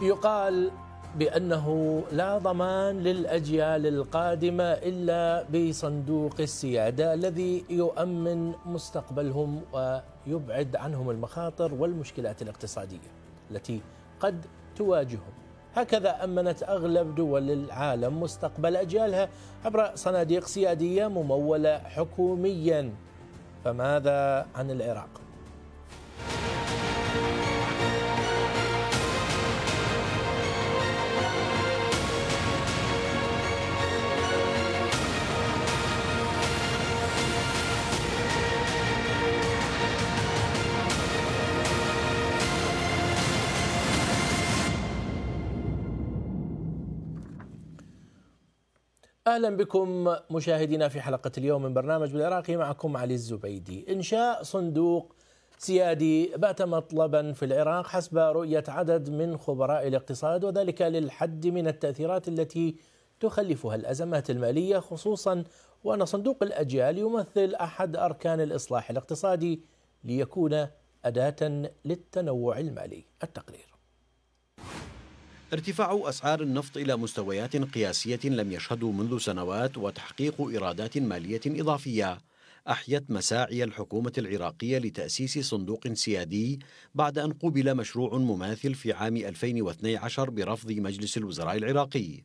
يقال بانه لا ضمان للاجيال القادمه الا بصندوق السياده الذي يؤمن مستقبلهم ويبعد عنهم المخاطر والمشكلات الاقتصاديه التي قد تواجههم. هكذا امنت اغلب دول العالم مستقبل اجيالها عبر صناديق سياديه مموله حكوميا. فماذا عن العراق؟ اهلا بكم مشاهدينا في حلقه اليوم من برنامج بالعراقي معكم علي الزبيدي. انشاء صندوق سيادي بات مطلبا في العراق حسب رؤيه عدد من خبراء الاقتصاد وذلك للحد من التاثيرات التي تخلفها الازمات الماليه خصوصا وان صندوق الاجيال يمثل احد اركان الاصلاح الاقتصادي ليكون اداه للتنوع المالي. التقرير. ارتفاع أسعار النفط إلى مستويات قياسية لم يشهدوا منذ سنوات وتحقيق إيرادات مالية إضافية أحيت مساعي الحكومة العراقية لتأسيس صندوق سيادي بعد أن قبل مشروع مماثل في عام 2012 برفض مجلس الوزراء العراقي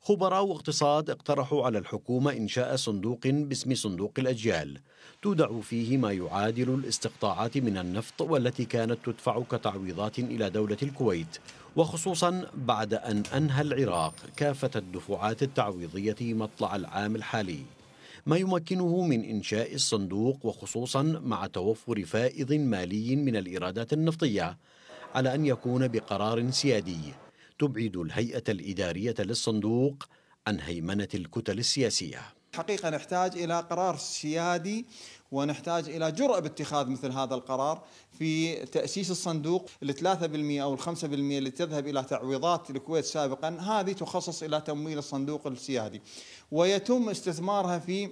خبراء اقتصاد اقترحوا على الحكومة إنشاء صندوق باسم صندوق الأجيال تودع فيه ما يعادل الاستقطاعات من النفط والتي كانت تدفع كتعويضات إلى دولة الكويت وخصوصا بعد أن أنهى العراق كافة الدفعات التعويضية مطلع العام الحالي ما يمكنه من إنشاء الصندوق وخصوصا مع توفر فائض مالي من الإيرادات النفطية على أن يكون بقرار سيادي تبعد الهيئة الإدارية للصندوق عن هيمنة الكتل السياسية حقيقة نحتاج إلى قرار سيادي ونحتاج إلى جرأة باتخاذ مثل هذا القرار في تأسيس الصندوق الثلاثة بالمئة أو الخمسة بالمئة اللي تذهب إلى تعويضات الكويت سابقا هذه تخصص إلى تمويل الصندوق السيادي ويتم استثمارها في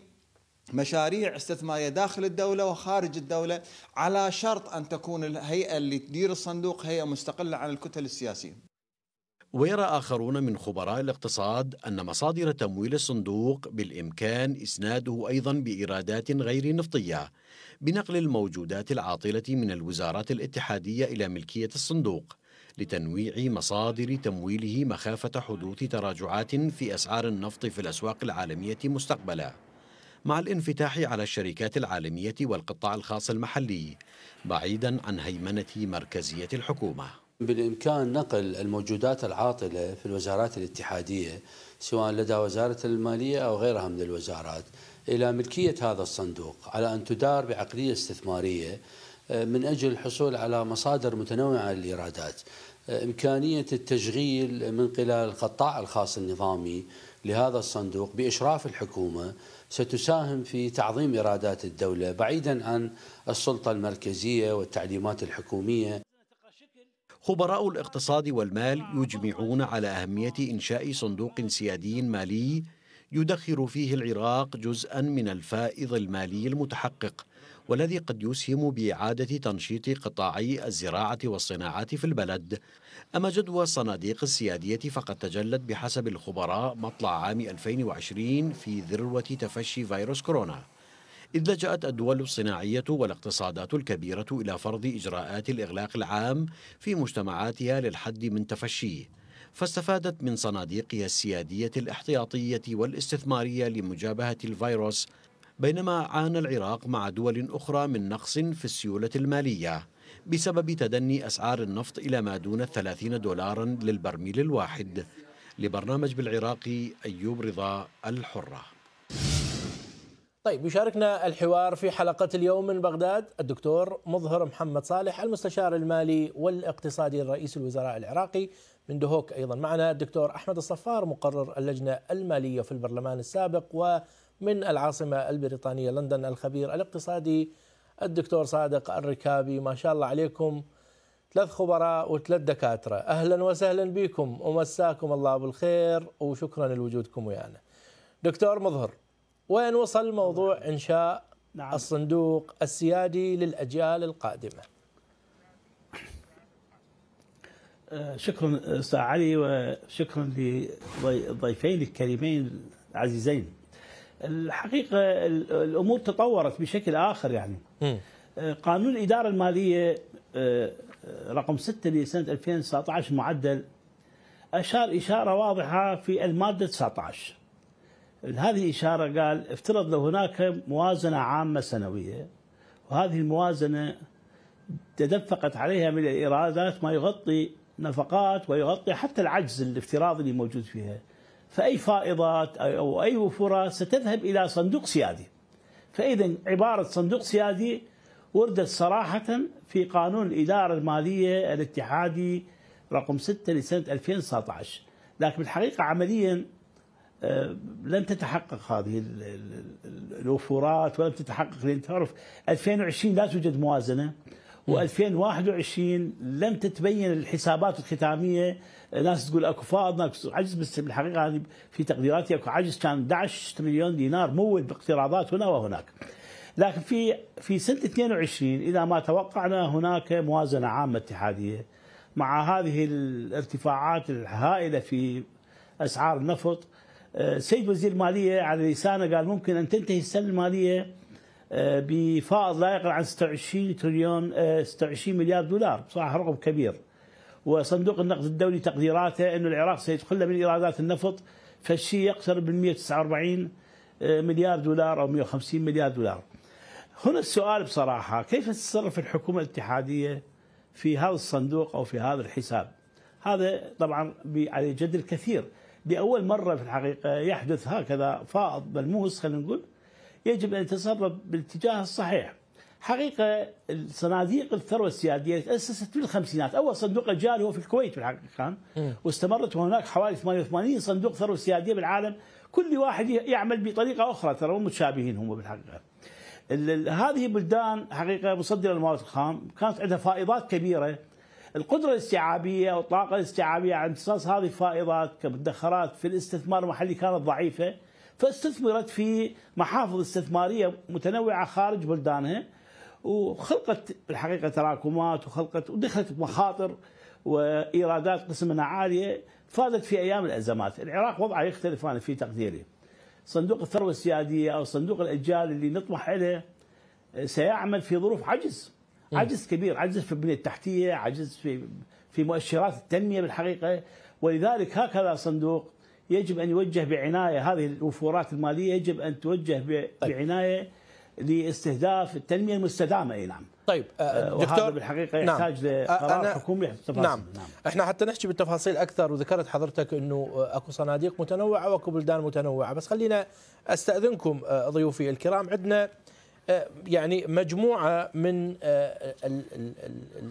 مشاريع استثماريه داخل الدوله وخارج الدوله على شرط ان تكون الهيئه اللي تدير الصندوق هيئه مستقله عن الكتل السياسيه. ويرى آخرون من خبراء الاقتصاد أن مصادر تمويل الصندوق بالإمكان إسناده أيضا بإيرادات غير نفطية بنقل الموجودات العاطلة من الوزارات الاتحادية إلى ملكية الصندوق لتنويع مصادر تمويله مخافة حدوث تراجعات في أسعار النفط في الأسواق العالمية مستقبلا مع الانفتاح على الشركات العالمية والقطاع الخاص المحلي بعيدا عن هيمنة مركزية الحكومة بالإمكان نقل الموجودات العاطلة في الوزارات الاتحادية سواء لدى وزارة المالية أو غيرها من الوزارات إلى ملكية هذا الصندوق على أن تدار بعقلية استثمارية آه، من أجل الحصول على مصادر متنوعة للإيرادات آه، إمكانية التشغيل من خلال القطاع الخاص النظامي لهذا الصندوق بإشراف الحكومة ستساهم في تعظيم إيرادات الدولة بعيدا عن السلطة المركزية والتعليمات الحكومية خبراء الاقتصاد والمال يجمعون على أهمية إنشاء صندوق سيادي مالي يدخر فيه العراق جزءا من الفائض المالي المتحقق والذي قد يسهم بإعادة تنشيط قطاعي الزراعة والصناعات في البلد أما جدوى الصناديق السيادية فقد تجلت بحسب الخبراء مطلع عام 2020 في ذروة تفشي فيروس كورونا إذ لجأت الدول الصناعية والاقتصادات الكبيرة إلى فرض إجراءات الإغلاق العام في مجتمعاتها للحد من تفشيه فاستفادت من صناديقها السيادية الاحتياطية والاستثمارية لمجابهة الفيروس بينما عانى العراق مع دول أخرى من نقص في السيولة المالية بسبب تدني أسعار النفط إلى ما دون 30 دولارا للبرميل الواحد لبرنامج بالعراقي أيوب رضا الحرة طيب يشاركنا الحوار في حلقة اليوم من بغداد الدكتور مظهر محمد صالح المستشار المالي والاقتصادي الرئيس الوزراء العراقي من دهوك أيضا معنا الدكتور أحمد الصفار مقرر اللجنة المالية في البرلمان السابق ومن العاصمة البريطانية لندن الخبير الاقتصادي الدكتور صادق الركابي ما شاء الله عليكم ثلاث خبراء وثلاث دكاترة أهلا وسهلا بكم ومساكم الله بالخير وشكرا لوجودكم ويانا دكتور مظهر وين وصل موضوع نعم. إنشاء نعم. الصندوق السيادي للأجيال القادمة أه، شكرا استاذ علي وشكرا لضيفين الكريمين العزيزين الحقيقه الامور تطورت بشكل اخر يعني م. أه، قانون الاداره الماليه أه، رقم 6 لسنه 2019 معدل اشار اشاره واضحه في الماده 19 هذه الإشارة قال افترض لو هناك موازنة عامة سنوية وهذه الموازنة تدفقت عليها من الإيرادات ما يغطي نفقات ويغطي حتى العجز الافتراضي اللي موجود فيها فأي فائضات أو أي وفرة ستذهب إلى صندوق سيادي فإذا عبارة صندوق سيادي وردت صراحة في قانون الإدارة المالية الاتحادي رقم 6 لسنة 2019 لكن بالحقيقة عمليا آه، لن تتحقق هذه الوفورات ولم تتحقق لان تعرف 2020 لا توجد موازنه و2021 لم تتبين الحسابات الختاميه آه، ناس تقول اكو فائض ناس عجز بس بالحقيقه هذه في تقديراتي اكو عجز كان 11 مليون دينار مول باقتراضات هنا وهناك لكن في في سنه 22 اذا ما توقعنا هناك موازنه عامه اتحاديه مع هذه الارتفاعات الهائله في اسعار النفط سيد وزير الماليه على لسانه قال ممكن ان تنتهي السنه الماليه آه، بفائض لا يقل عن 26 تريليون 26 آه، مليار دولار بصراحه رقم كبير وصندوق النقد الدولي تقديراته انه العراق سيدخل له من ايرادات النفط فالشيء يقترب من 149 آه، مليار دولار او 150 مليار دولار. هنا السؤال بصراحه كيف تتصرف الحكومه الاتحاديه في هذا الصندوق او في هذا الحساب؟ هذا طبعا عليه جدل كثير لأول مرة في الحقيقة يحدث هكذا فائض ملموس خلينا نقول يجب أن يتصرف بالاتجاه الصحيح حقيقة صناديق الثروة السيادية تأسست في الخمسينات أول صندوق أجيال هو في الكويت في الحقيقة كان واستمرت وهناك حوالي 88 صندوق ثروة سيادية بالعالم كل واحد يعمل بطريقة أخرى ترى هم متشابهين هم بالحقيقة هذه بلدان حقيقة مصدرة للمواد الخام كانت عندها فائضات كبيرة القدرة الاستيعابية والطاقة الاستيعابية على امتصاص هذه الفائضات كمدخرات في الاستثمار المحلي كانت ضعيفة فاستثمرت في محافظ استثمارية متنوعة خارج بلدانها وخلقت الحقيقة تراكمات وخلقت ودخلت بمخاطر وإيرادات قسم منها عالية فادت في أيام الأزمات العراق وضعه يختلف أنا في تقديري صندوق الثروة السيادية أو صندوق الأجيال اللي نطمح إليه سيعمل في ظروف عجز إيه. عجز كبير عجز في البنيه التحتيه عجز في في مؤشرات التنميه بالحقيقه ولذلك هكذا صندوق يجب ان يوجه بعنايه هذه الوفورات الماليه يجب ان توجه طيب. بعنايه لاستهداف التنميه المستدامه اي نعم طيب آه، آه، دكتور بالحقيقه نعم. آه، يحتاج نعم. لقرار حكومي نعم. نعم احنا حتى نحكي بالتفاصيل اكثر وذكرت حضرتك انه اكو صناديق متنوعه واكو بلدان متنوعه بس خلينا استاذنكم ضيوفي الكرام عندنا آه، يعني مجموعه من آه، آه،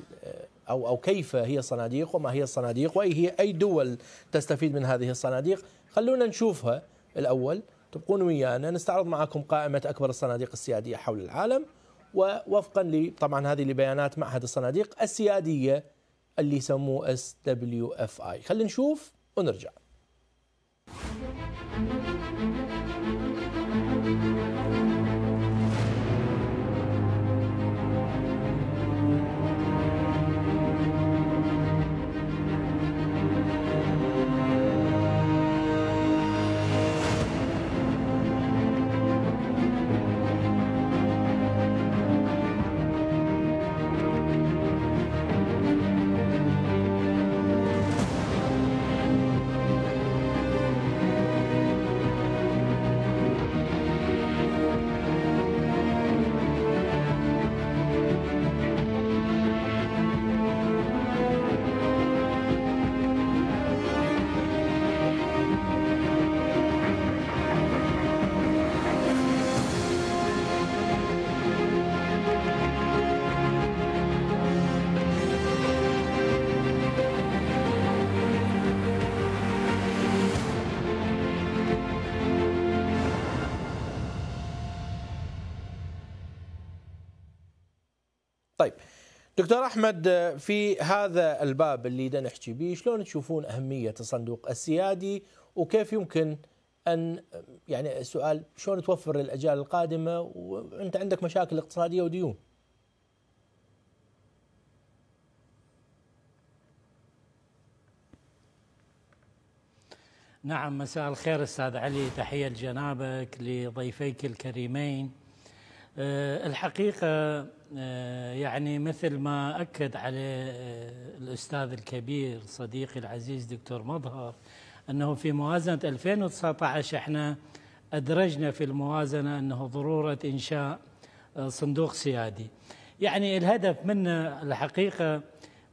او او كيف هي الصناديق وما هي الصناديق واي هي اي دول تستفيد من هذه الصناديق خلونا نشوفها الاول تبقون ويانا نستعرض معكم قائمه اكبر الصناديق السياديه حول العالم ووفقا لي طبعا هذه لبيانات معهد الصناديق السياديه اللي يسموه اس دبليو اف اي خلينا نشوف ونرجع thank you دكتور احمد في هذا الباب اللي بدنا نحكي به شلون تشوفون اهميه الصندوق السيادي وكيف يمكن ان يعني السؤال شلون توفر للاجيال القادمه وانت عندك مشاكل اقتصاديه وديون نعم مساء الخير استاذ علي تحيه لجنابك لضيفيك الكريمين أه، الحقيقه آه، يعني مثل ما أكد عليه آه، الأستاذ الكبير صديقي العزيز دكتور مظهر أنه في موازنة 2019 احنا أدرجنا في الموازنة أنه ضرورة إنشاء آه، صندوق سيادي يعني الهدف منه الحقيقة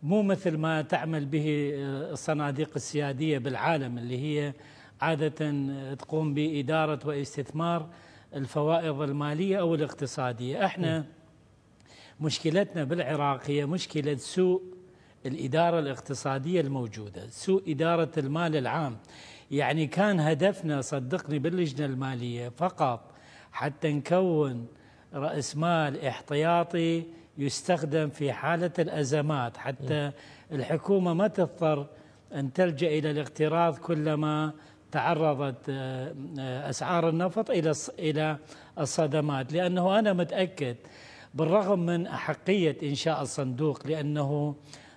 مو مثل ما تعمل به الصناديق السيادية بالعالم اللي هي عادة تقوم بإدارة واستثمار الفوائض المالية أو الاقتصادية احنا م. مشكلتنا بالعراق هي مشكلة سوء الإدارة الاقتصادية الموجودة سوء إدارة المال العام يعني كان هدفنا صدقني باللجنة المالية فقط حتى نكون رأس مال احتياطي يستخدم في حالة الأزمات حتى الحكومة ما تضطر أن تلجأ إلى الاقتراض كلما تعرضت آه، آه، أسعار النفط إلى إلى الصدمات لأنه أنا متأكد بالرغم من أحقية إنشاء الصندوق لأنه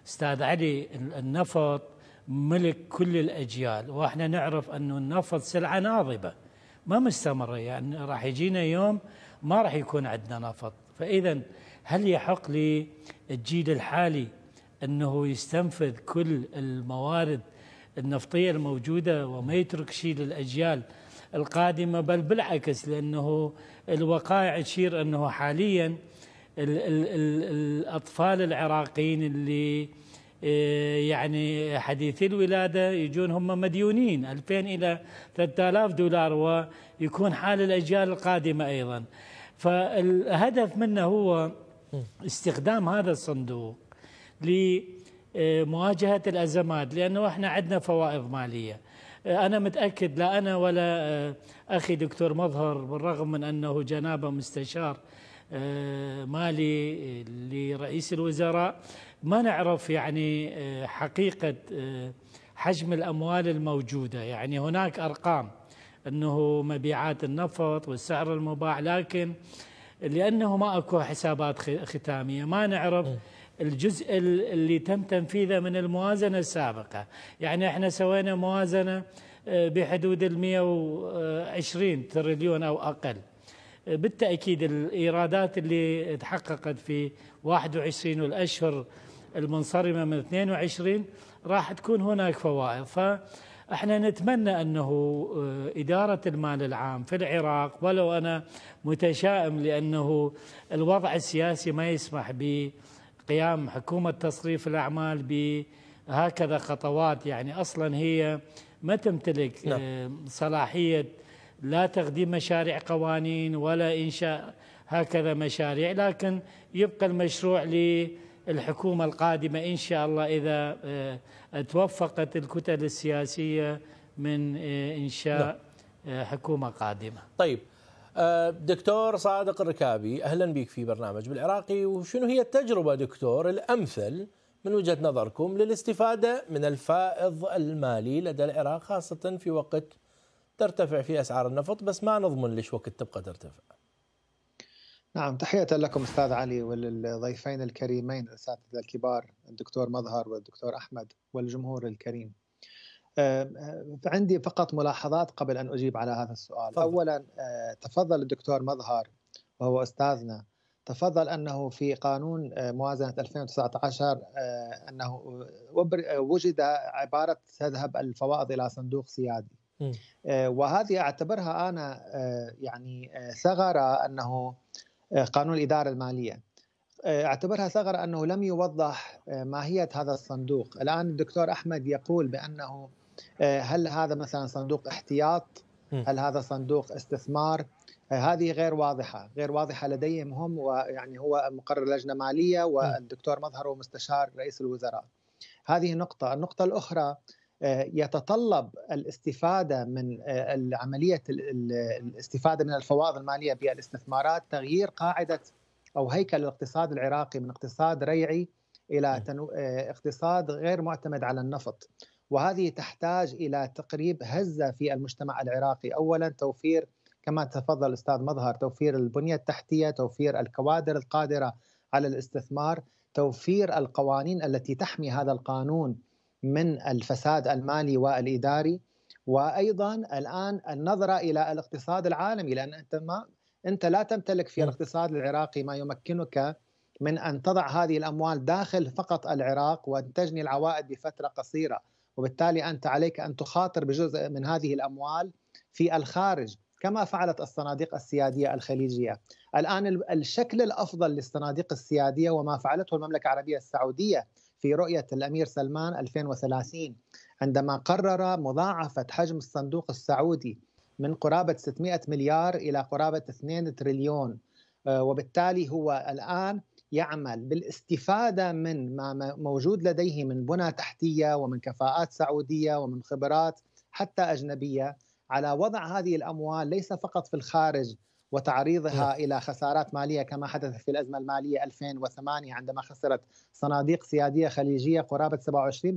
أستاذ علي النفط ملك كل الأجيال وإحنا نعرف أن النفط سلعة ناضبة ما مستمرة يعني راح يجينا يوم ما راح يكون عندنا نفط فإذا هل يحق للجيل الحالي أنه يستنفذ كل الموارد النفطية الموجودة وما يترك شيء للأجيال القادمة بل بالعكس لأنه الوقائع تشير أنه حالياً ال ال ال الأطفال العراقيين اللي آه، يعني حديثي الولادة يجون هم مديونين 2000 إلى 3000 دولار ويكون حال الأجيال القادمة أيضا فالهدف منه هو استخدام هذا الصندوق لمواجهة آه، الأزمات لأنه إحنا عندنا فوائض مالية آه، أنا متأكد لا أنا ولا أخي دكتور مظهر بالرغم من أنه جنابه مستشار آه، مالي آه، لرئيس الوزراء ما نعرف يعني آه، حقيقة حجم الأموال الموجودة يعني هناك أرقام أنه مبيعات النفط والسعر المباع لكن لأنه ما أكو حسابات ختامية ما نعرف الجزء اللي تم تنفيذه من الموازنة السابقة يعني احنا سوينا موازنة بحدود ال 120 تريليون أو أقل بالتأكيد الإيرادات اللي تحققت في 21 والأشهر المنصرمة من 22 راح تكون هناك فوائد فإحنا نتمنى أنه آه، إدارة المال العام في العراق ولو أنا متشائم لأنه الوضع السياسي ما يسمح بقيام حكومة تصريف الأعمال بهكذا خطوات يعني أصلا هي ما تمتلك نعم. آه، صلاحية لا تقديم مشاريع قوانين ولا إنشاء هكذا مشاريع لكن يبقى المشروع للحكومة القادمة إن شاء الله إذا آه، توفقت الكتل السياسية من آه، إنشاء نعم. آه، حكومة قادمة طيب دكتور صادق الركابي أهلا بك في برنامج بالعراقي وشنو هي التجربة دكتور الأمثل من وجهة نظركم للاستفادة من الفائض المالي لدى العراق خاصة في وقت ترتفع في اسعار النفط بس ما نضمن ليش وقت تبقى ترتفع نعم تحية لكم أستاذ علي وللضيفين الكريمين الأساتذة الكبار الدكتور مظهر والدكتور أحمد والجمهور الكريم آه، آه، عندي فقط ملاحظات قبل أن أجيب على هذا السؤال فضل. أولا آه، تفضل الدكتور مظهر وهو أستاذنا تفضل أنه في قانون موازنة 2019 أنه وجد عبارة تذهب الفوائض إلى صندوق سيادي آه، وهذه اعتبرها انا آه، يعني آه، ثغره انه قانون الاداره الماليه اعتبرها ثغره انه لم يوضح ماهيه هذا الصندوق، الان الدكتور احمد يقول بانه هل هذا مثلا صندوق احتياط؟ هل هذا صندوق استثمار؟ هذه غير واضحه، غير واضحه لديهم هم ويعني هو مقرر لجنه ماليه والدكتور مظهر مستشار رئيس الوزراء. هذه نقطه، النقطه الاخرى آه، يتطلب الاستفاده من آه، عمليه الاستفاده من الفوائض الماليه بالاستثمارات تغيير قاعده او هيكل الاقتصاد العراقي من اقتصاد ريعي الى نعم. آه، اقتصاد غير معتمد على النفط وهذه تحتاج الى تقريب هزه في المجتمع العراقي اولا توفير كما تفضل الاستاذ مظهر توفير البنيه التحتيه توفير الكوادر القادره على الاستثمار توفير القوانين التي تحمي هذا القانون من الفساد المالي والاداري وايضا الان النظره الى الاقتصاد العالمي لان انت ما انت لا تمتلك في نعم. الاقتصاد العراقي ما يمكنك من ان تضع هذه الاموال داخل فقط العراق وان تجني العوائد بفتره قصيره وبالتالي انت عليك ان تخاطر بجزء من هذه الاموال في الخارج كما فعلت الصناديق السياديه الخليجيه. الان الشكل الافضل للصناديق السياديه وما فعلته المملكه العربيه السعوديه في رؤية الأمير سلمان 2030 عندما قرر مضاعفة حجم الصندوق السعودي من قرابة 600 مليار إلى قرابة 2 تريليون آه، وبالتالي هو الآن يعمل بالاستفادة من ما موجود لديه من بنى تحتية ومن كفاءات سعودية ومن خبرات حتى أجنبية على وضع هذه الأموال ليس فقط في الخارج وتعريضها نعم. الى خسارات ماليه كما حدث في الازمه الماليه 2008 عندما خسرت صناديق سياديه خليجيه قرابه 27%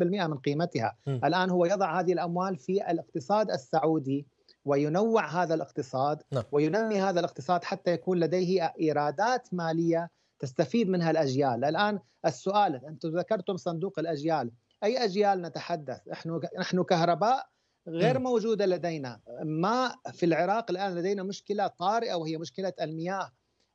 من قيمتها، م. الان هو يضع هذه الاموال في الاقتصاد السعودي وينوع هذا الاقتصاد نعم. وينمي هذا الاقتصاد حتى يكون لديه ايرادات ماليه تستفيد منها الاجيال، الان السؤال انتم ذكرتم صندوق الاجيال، اي اجيال نتحدث؟ نحن نحن كهرباء غير موجوده لدينا ما في العراق الان لدينا مشكله طارئه وهي مشكله المياه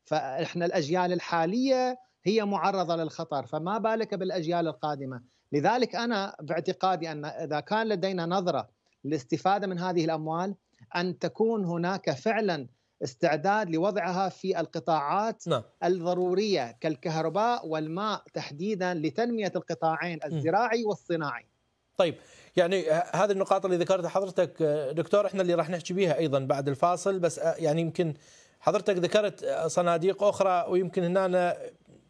فاحنا الاجيال الحاليه هي معرضه للخطر فما بالك بالاجيال القادمه لذلك انا باعتقادي ان اذا كان لدينا نظره للاستفاده من هذه الاموال ان تكون هناك فعلا استعداد لوضعها في القطاعات نعم. الضروريه كالكهرباء والماء تحديدا لتنميه القطاعين الزراعي والصناعي طيب يعني هذه النقاط اللي ذكرتها حضرتك آه، دكتور احنا اللي راح نحكي بيها ايضا بعد الفاصل بس آه، يعني يمكن حضرتك ذكرت آه، صناديق اخرى ويمكن هنا أنا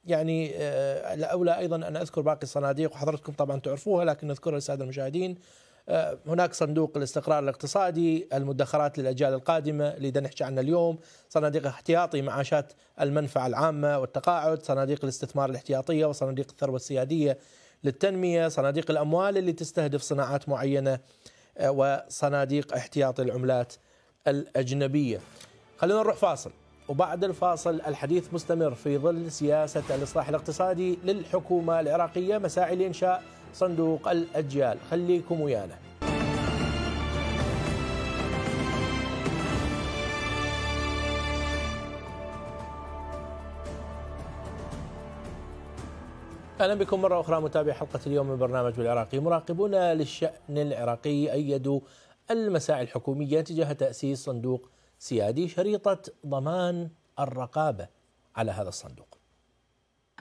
يعني الاولى ايضا ان اذكر باقي الصناديق وحضرتكم طبعا تعرفوها لكن نذكرها للساده المشاهدين هناك صندوق الاستقرار الاقتصادي المدخرات للاجيال القادمه اللي بدنا نحكي عنها اليوم صناديق احتياطي معاشات المنفعه العامه والتقاعد صناديق الاستثمار الاحتياطيه وصناديق الثروه السياديه للتنمية صناديق الأموال اللي تستهدف صناعات معينة آه، وصناديق احتياطي العملات الأجنبية خلينا نروح فاصل وبعد الفاصل الحديث مستمر في ظل سياسة الإصلاح الاقتصادي للحكومة العراقية مساعي لإنشاء صندوق الأجيال خليكم ويانا اهلا بكم مره اخرى متابعي حلقه اليوم من برنامج العراقي مراقبون للشان العراقي ايدوا المساعي الحكوميه تجاه تاسيس صندوق سيادي شريطه ضمان الرقابه على هذا الصندوق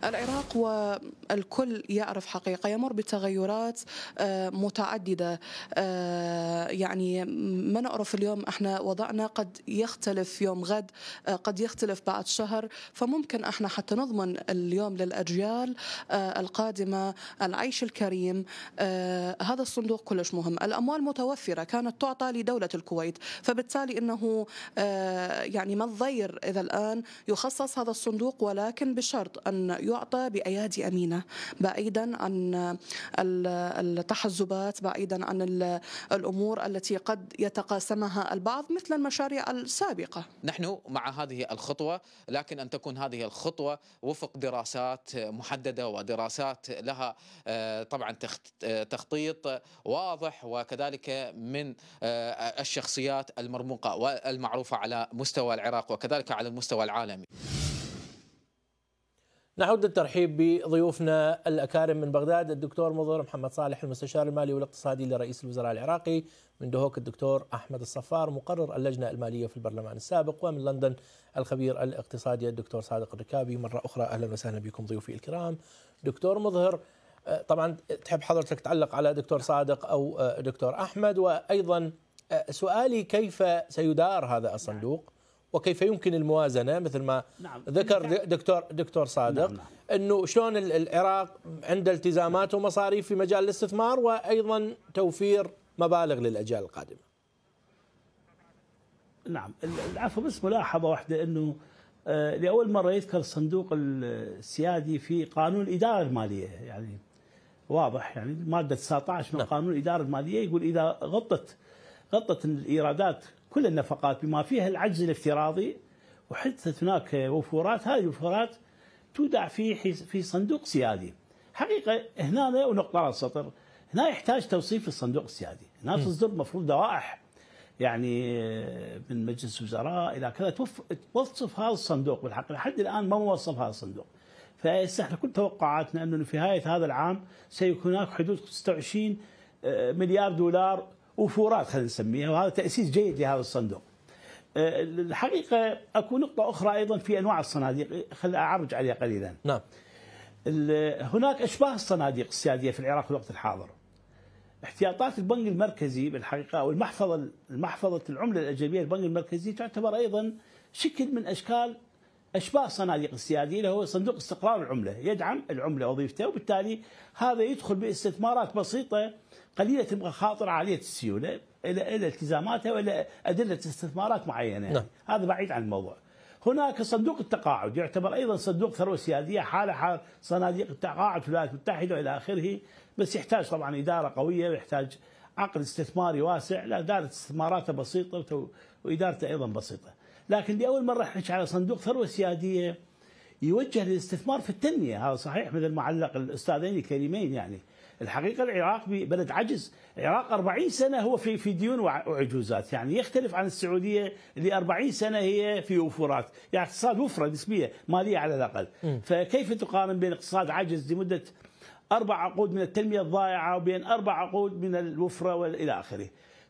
العراق والكل يعرف حقيقة يمر بتغيرات آه، متعددة آه، يعني ما نعرف اليوم احنا وضعنا قد يختلف يوم غد آه، قد يختلف بعد شهر فممكن احنا حتى نضمن اليوم للأجيال القادمة العيش الكريم هذا الصندوق كلش مهم الأموال متوفرة كانت تعطى لدولة الكويت فبالتالي أنه يعني ما الضير إذا الآن يخصص هذا الصندوق ولكن بشرط أن يعطى بأيادي أمينة بعيدا عن التحزبات بعيدا عن الأمور التي قد يتقاسمها البعض مثل المشاريع السابقة نحن مع هذه الخطوة لكن أن تكون هذه الخطوة وفق دراسات محددة ودراسات لها آه، طبعا آه، تخطيط واضح وكذلك من آه، الشخصيات المرموقة والمعروفة على مستوى العراق وكذلك على المستوى العالمي نعود الترحيب بضيوفنا الأكارم من بغداد الدكتور مضر محمد صالح المستشار المالي والاقتصادي لرئيس الوزراء العراقي من دهوك الدكتور أحمد الصفار مقرر اللجنة المالية في البرلمان السابق ومن لندن الخبير الاقتصادي الدكتور صادق الركابي مرة أخرى أهلا وسهلا بكم ضيوفي الكرام دكتور مظهر آه، طبعا تحب حضرتك تعلق على دكتور صادق أو آه، دكتور أحمد وأيضا آه، سؤالي كيف سيدار هذا الصندوق وكيف يمكن الموازنه مثل ما نعم. ذكر نعم. دكتور دكتور صادق نعم. نعم. انه شلون العراق عند التزامات ومصاريف في مجال الاستثمار وايضا توفير مبالغ للاجيال القادمه. نعم العفو بس ملاحظه واحده انه آه، لاول مره يذكر الصندوق السيادي في قانون الاداره الماليه يعني واضح يعني الماده 19 من نعم. قانون الاداره الماليه يقول اذا غطت غطت الإيرادات كل النفقات بما فيها العجز الافتراضي وحدثت هناك وفورات هذه الوفورات تودع في في صندوق سيادي حقيقة هنا ونقطة على السطر هنا يحتاج توصيف الصندوق السيادي هنا تصدر مفروض دوائح يعني من مجلس الوزراء الى كذا توصف هذا الصندوق بالحق لحد الان ما موصف هذا الصندوق فاحنا كل توقعاتنا انه في نهايه هذا العام سيكون هناك حدود 26 آه، مليار دولار وفورات خلينا نسميها وهذا تأسيس جيد لهذا الصندوق آه، الحقيقة أكو نقطة أخرى أيضا في أنواع الصناديق خل أعرج عليها قليلا نعم هناك أشباه الصناديق السيادية في العراق في الوقت الحاضر احتياطات البنك المركزي بالحقيقة أو المحفظة المحفظة العملة الأجنبية البنك المركزي تعتبر أيضا شكل من أشكال اشباه صناديق السياديه هو صندوق استقرار العمله يدعم العمله وظيفته وبالتالي هذا يدخل باستثمارات بسيطه قليله المخاطر عاليه السيوله الى الى التزاماته والى ادله استثمارات معينه نعم. هذا بعيد عن الموضوع هناك صندوق التقاعد يعتبر ايضا صندوق ثروه سياديه حاله حال صناديق التقاعد في الولايات المتحده والى اخره بس يحتاج طبعا اداره قويه ويحتاج عقد استثماري واسع لا دارت استثماراته بسيطه وادارته ايضا بسيطه. لكن لأول مرة نحكي على صندوق ثروة سيادية يوجه للاستثمار في التنمية هذا صحيح مثل ما علق الأستاذين الكريمين يعني الحقيقة العراق بلد عجز العراق 40 سنة هو في في ديون وعجوزات يعني يختلف عن السعودية اللي 40 سنة هي في وفورات يعني اقتصاد وفرة نسبية مالية على الأقل م. فكيف تقارن بين اقتصاد عجز لمدة أربع عقود من التنمية الضائعة وبين أربع عقود من الوفرة وإلى آخره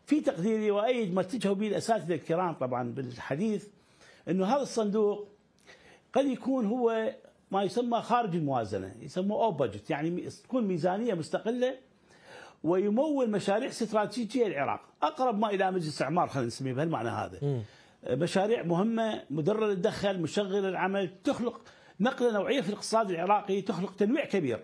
في تقديري وايد ما اتجهوا به الاساتذه الكرام طبعا بالحديث انه هذا الصندوق قد يكون هو ما يسمى خارج الموازنه يسموه او بجت يعني تكون ميزانيه مستقله ويمول مشاريع استراتيجيه للعراق اقرب ما الى مجلس اعمار خلينا نسميه بهالمعنى هذا آه، مشاريع مهمه مدره للدخل مشغل العمل تخلق نقله نوعيه في الاقتصاد العراقي تخلق تنويع كبير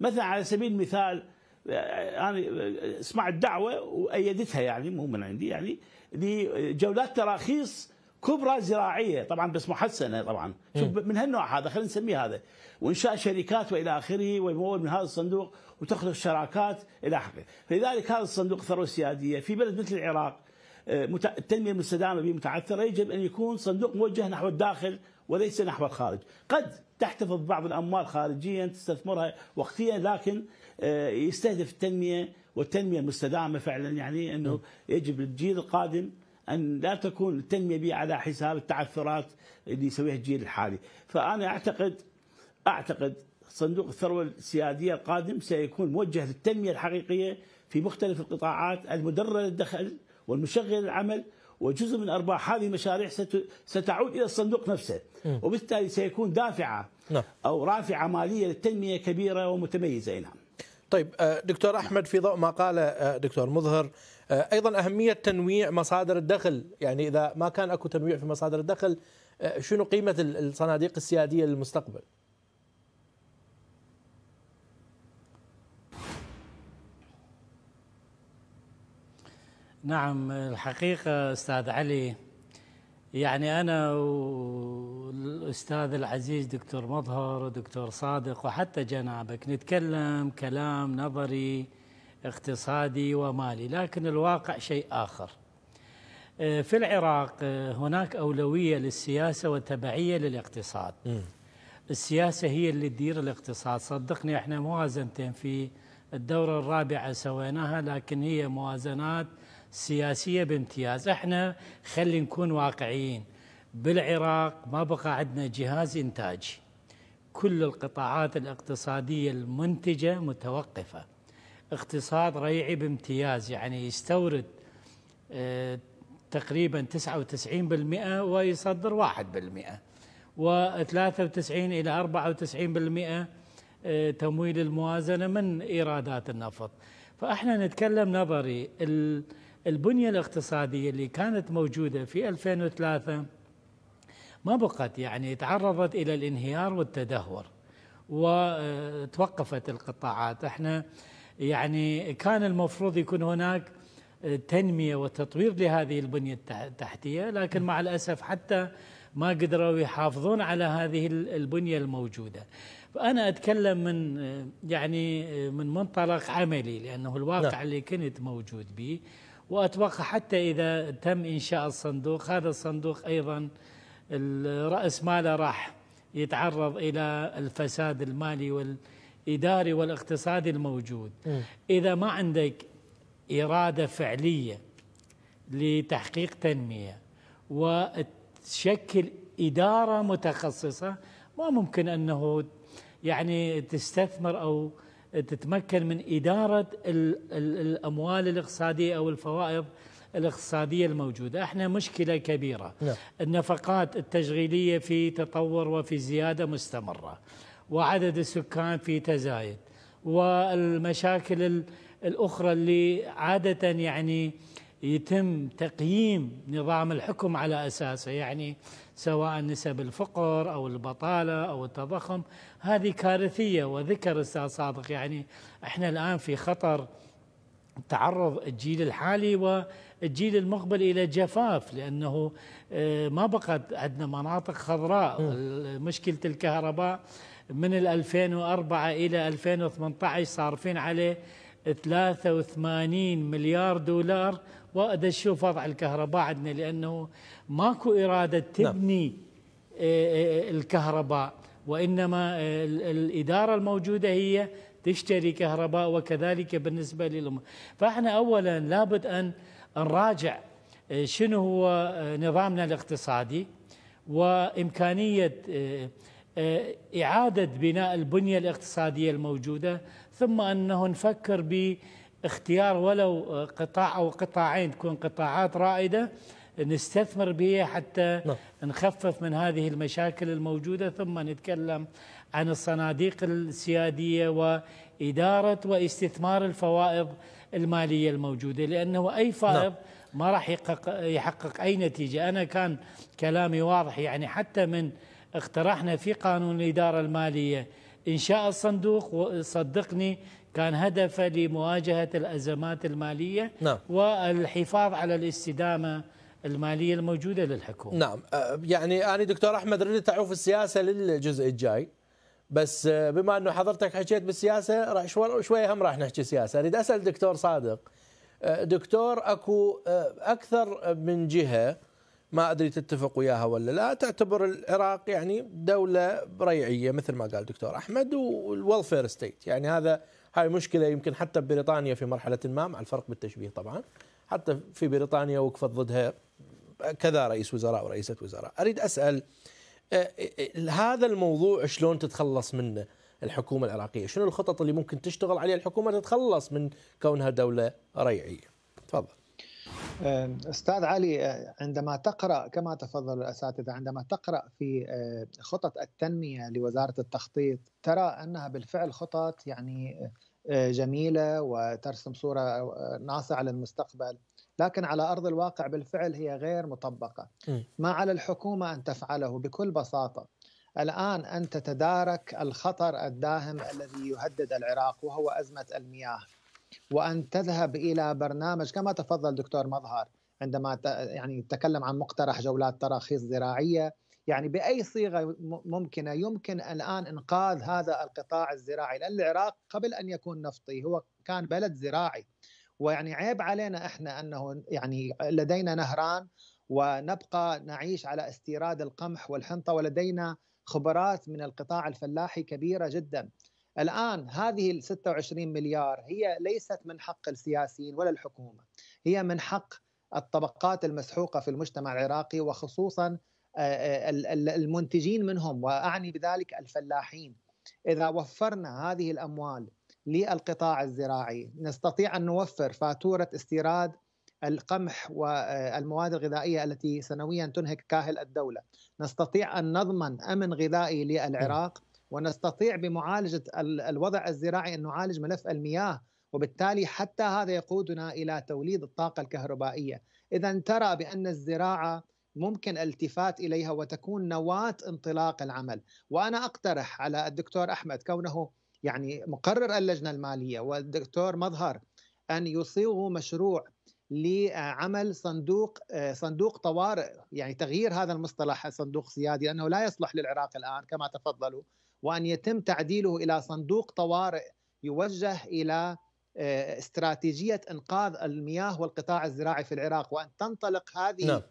مثلا على سبيل المثال انا يعني سمعت دعوه وايدتها يعني مو من عندي يعني لجولات تراخيص كبرى زراعيه طبعا بس محسنه طبعا شوف من هالنوع هذا خلينا نسميه هذا وانشاء شركات والى اخره والممول من هذا الصندوق وتخلق شراكات الى اخره فلذلك هذا الصندوق الثروه السياديه في بلد مثل العراق آه، التنميه المستدامه به متعثره يجب ان يكون صندوق موجه نحو الداخل وليس نحو الخارج قد تحتفظ بعض الاموال خارجيا تستثمرها وقتيا لكن آه، يستهدف التنمية والتنمية المستدامة فعلا يعني أنه يجب الجيل القادم أن لا تكون التنمية به على حساب التعثرات اللي يسويها الجيل الحالي فأنا أعتقد أعتقد صندوق الثروة السيادية القادم سيكون موجه للتنمية الحقيقية في مختلف القطاعات المدرة للدخل والمشغل للعمل وجزء من ارباح هذه المشاريع ستعود الى الصندوق نفسه وبالتالي سيكون دافعه نعم. او رافعه ماليه للتنميه كبيره ومتميزه نعم طيب آه، دكتور احمد في ضوء ما قال آه، دكتور مظهر آه، ايضا اهميه تنويع مصادر الدخل يعني اذا ما كان اكو تنويع في مصادر الدخل شنو قيمه الصناديق السياديه للمستقبل؟ نعم الحقيقه استاذ علي يعني أنا والأستاذ العزيز دكتور مظهر ودكتور صادق وحتى جنابك نتكلم كلام نظري اقتصادي ومالي لكن الواقع شيء آخر آه، في العراق آه، هناك أولوية للسياسة وتبعية للاقتصاد السياسة هي اللي تدير الاقتصاد صدقني احنا موازنتين في الدورة الرابعة سويناها لكن هي موازنات سياسية بامتياز احنا خلي نكون واقعيين بالعراق ما بقى عندنا جهاز إنتاجي كل القطاعات الاقتصادية المنتجة متوقفة اقتصاد ريعي بامتياز يعني يستورد آه، تقريبا 99% ويصدر 1% و93 إلى 94% آه، تمويل الموازنة من إيرادات النفط فإحنا نتكلم نظري ال البنية الاقتصادية اللي كانت موجودة في 2003 ما بقت يعني تعرضت إلى الانهيار والتدهور وتوقفت القطاعات احنا يعني كان المفروض يكون هناك تنمية وتطوير لهذه البنية التحتية لكن مع الأسف حتى ما قدروا يحافظون على هذه البنية الموجودة فأنا أتكلم من يعني من منطلق عملي لأنه الواقع لا. نعم. اللي كنت موجود به وأتوقع حتى إذا تم إنشاء الصندوق هذا الصندوق أيضا الرأس ماله راح يتعرض إلى الفساد المالي والإداري والاقتصادي الموجود م. إذا ما عندك إرادة فعلية لتحقيق تنمية وتشكل إدارة متخصصة ما ممكن أنه يعني تستثمر أو تتمكن من إدارة الأموال الاقتصادية أو الفوائض الاقتصادية الموجودة احنا مشكلة كبيرة نعم. النفقات التشغيلية في تطور وفي زيادة مستمرة وعدد السكان في تزايد والمشاكل الأخرى اللي عادة يعني يتم تقييم نظام الحكم على أساسه يعني سواء نسب الفقر أو البطالة أو التضخم هذه كارثية وذكر أستاذ صادق يعني إحنا الآن في خطر تعرض الجيل الحالي والجيل المقبل الى جفاف لانه آه، ما بقت عندنا مناطق خضراء مشكله الكهرباء من 2004 الى 2018 صارفين عليه 83 مليار دولار وأدى شوف وضع الكهرباء عندنا لأنه ماكو إرادة نعم. تبني نعم. الكهرباء وإنما الإدارة الموجودة هي تشتري كهرباء وكذلك بالنسبة للأمة فإحنا أولا لابد أن نراجع آه، شنو هو نظامنا الاقتصادي وإمكانية إعادة بناء البنية الاقتصادية الموجودة ثم أنه نفكر باختيار ولو قطاع أو قطاعين تكون قطاعات رائدة نستثمر بها حتى نعم. نخفف من هذه المشاكل الموجودة ثم نتكلم عن الصناديق السيادية وإدارة واستثمار الفوائض المالية الموجودة لأنه أي نعم. فائض ما راح يحقق, يحقق أي نتيجة أنا كان كلامي واضح يعني حتى من اقترحنا في قانون الإدارة المالية إنشاء الصندوق صدقني كان هدفه لمواجهة الأزمات المالية نعم. والحفاظ على الاستدامة المالية الموجودة للحكومة نعم أه، يعني أنا دكتور أحمد أريد أعوف السياسة للجزء الجاي بس أه، بما أنه حضرتك حكيت بالسياسة راح شوية هم راح نحكي سياسة أريد أسأل دكتور صادق أه، دكتور أكو أكثر من جهة ما ادري تتفق وياها ولا لا تعتبر العراق يعني دوله ريعيه مثل ما قال دكتور احمد والوالفير ستيت يعني هذا هاي مشكله يمكن حتى بريطانيا في مرحله ما مع الفرق بالتشبيه طبعا حتى في بريطانيا وقفت ضدها كذا رئيس وزراء ورئيسه وزراء اريد اسال آه، آه، آه، هذا الموضوع شلون تتخلص منه الحكومه العراقيه شنو الخطط اللي ممكن تشتغل عليها الحكومه تتخلص من كونها دوله ريعيه تفضل استاذ علي آه، عندما تقرا كما تفضل الاساتذه عندما تقرا في خطط التنميه لوزاره التخطيط ترى انها بالفعل خطط يعني آه، جميله وترسم صوره آه، ناصعه للمستقبل لكن على ارض الواقع بالفعل هي غير مطبقه ما على الحكومه ان تفعله بكل بساطه الان ان تتدارك الخطر الداهم الذي يهدد العراق وهو ازمه المياه وان تذهب الى برنامج كما تفضل دكتور مظهر عندما يعني تكلم عن مقترح جولات تراخيص زراعيه يعني باي صيغه ممكنه يمكن الان انقاذ هذا القطاع الزراعي لان العراق قبل ان يكون نفطي هو كان بلد زراعي ويعني عيب علينا احنا انه يعني لدينا نهران ونبقى نعيش على استيراد القمح والحنطه ولدينا خبرات من القطاع الفلاحي كبيره جدا الآن هذه ال 26 مليار هي ليست من حق السياسيين ولا الحكومة هي من حق الطبقات المسحوقة في المجتمع العراقي وخصوصا آه، آه، المنتجين منهم وأعني بذلك الفلاحين إذا وفرنا هذه الأموال للقطاع الزراعي نستطيع أن نوفر فاتورة استيراد القمح والمواد الغذائية التي سنويا تنهك كاهل الدولة نستطيع أن نضمن أمن غذائي للعراق ونستطيع بمعالجه الوضع الزراعي ان نعالج ملف المياه وبالتالي حتى هذا يقودنا الى توليد الطاقه الكهربائيه، اذا ترى بان الزراعه ممكن التفات اليها وتكون نواه انطلاق العمل، وانا اقترح على الدكتور احمد كونه يعني مقرر اللجنه الماليه والدكتور مظهر ان يصيغوا مشروع لعمل صندوق آه، صندوق طوارئ يعني تغيير هذا المصطلح صندوق سيادي لانه لا يصلح للعراق الان كما تفضلوا وان يتم تعديله الى صندوق طوارئ يوجه الى آه، استراتيجيه انقاذ المياه والقطاع الزراعي في العراق وان تنطلق هذه نعم.